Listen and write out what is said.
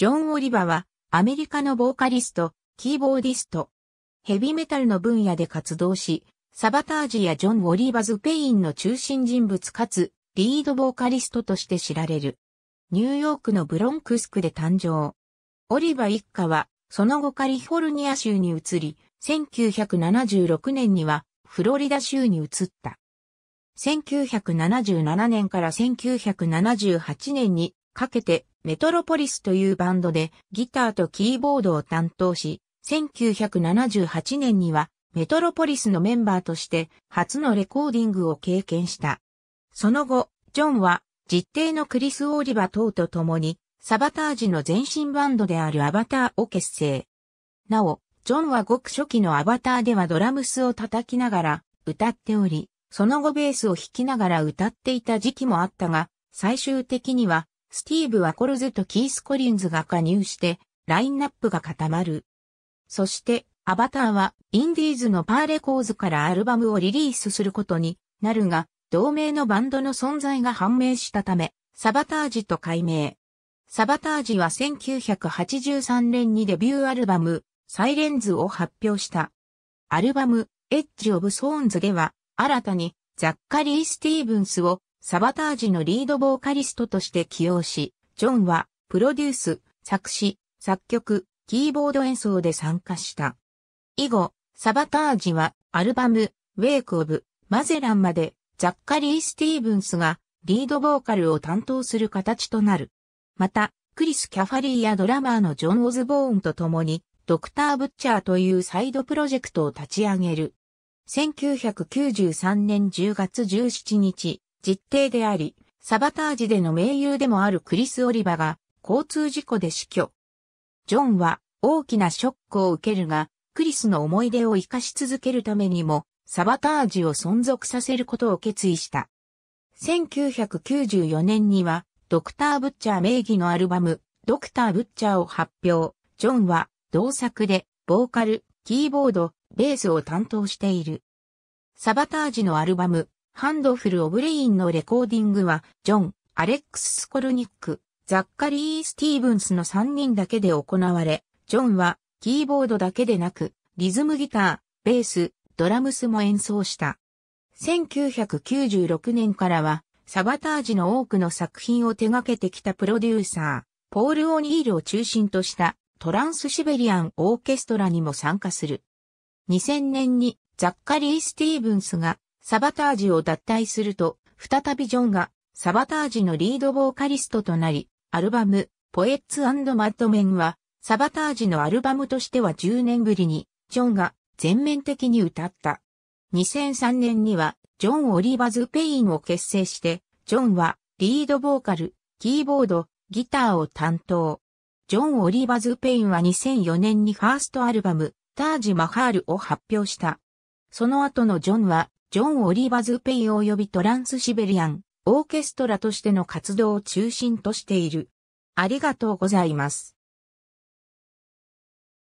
ジョン・オリバは、アメリカのボーカリスト、キーボーディスト。ヘビメタルの分野で活動し、サバタージやジョン・オリバズ・ペインの中心人物かつ、リードボーカリストとして知られる。ニューヨークのブロンクスクで誕生。オリバ一家は、その後カリフォルニア州に移り、1976年にはフロリダ州に移った。1977年から1978年にかけてメトロポリスというバンドでギターとキーボードを担当し、1978年にはメトロポリスのメンバーとして初のレコーディングを経験した。その後、ジョンは実定のクリス・オーリバ等と共にサバタージの前身バンドであるアバターを結成。なお、ジョンはごく初期のアバターではドラムスを叩きながら歌っており、その後ベースを弾きながら歌っていた時期もあったが、最終的にはスティーブ・ワコルズとキース・コリンズが加入して、ラインナップが固まる。そして、アバターは、インディーズのパーレコーズからアルバムをリリースすることになるが、同盟のバンドの存在が判明したため、サバタージと改名。サバタージは1983年にデビューアルバム、サイレンズを発表した。アルバム、エッジ・オブ・ソーンズでは、新たに、ザッカリー・スティーブンスをサバタージのリードボーカリストとして起用し、ジョンは、プロデュース、作詞、作曲、キーボード演奏で参加した。以後、サバタージは、アルバム、ウェイク・オブ・マゼランまで、ザッカリー・スティーブンスが、リードボーカルを担当する形となる。また、クリス・キャファリーやドラマーのジョン・オズボーンと共に、ドクター・ブッチャーというサイドプロジェクトを立ち上げる。1993年10月17日、実定であり、サバタージでの盟友でもあるクリス・オリバが交通事故で死去。ジョンは大きなショックを受けるが、クリスの思い出を生かし続けるためにも、サバタージを存続させることを決意した。1994年には、ドクター・ブッチャー名義のアルバム、ドクター・ブッチャーを発表。ジョンは、同作で、ボーカル、キーボード、ベースを担当している。サバタージのアルバム、ハンドフル・オブレインのレコーディングは、ジョン、アレックス・スコルニック、ザッカリー・スティーブンスの3人だけで行われ、ジョンは、キーボードだけでなく、リズムギター、ベース、ドラムスも演奏した。1996年からは、サバタージの多くの作品を手掛けてきたプロデューサー、ポール・オニールを中心としたトランスシベリアンオーケストラにも参加する。2000年にザッカリー・スティーブンスがサバタージを脱退すると、再びジョンがサバタージのリードボーカリストとなり、アルバム、ポエッツマッドメンは、サバタージのアルバムとしては10年ぶりに、ジョンが全面的に歌った。2003年には、ジョン・オリバズ・ペインを結成して、ジョンは、リードボーカル、キーボード、ギターを担当。ジョン・オリバズ・ペインは2004年にファーストアルバム、タージ・マハールを発表した。その後のジョンは、ジョン・オリバズ・ペイ及びトランスシベリアン、オーケストラとしての活動を中心としている。ありがとうございます。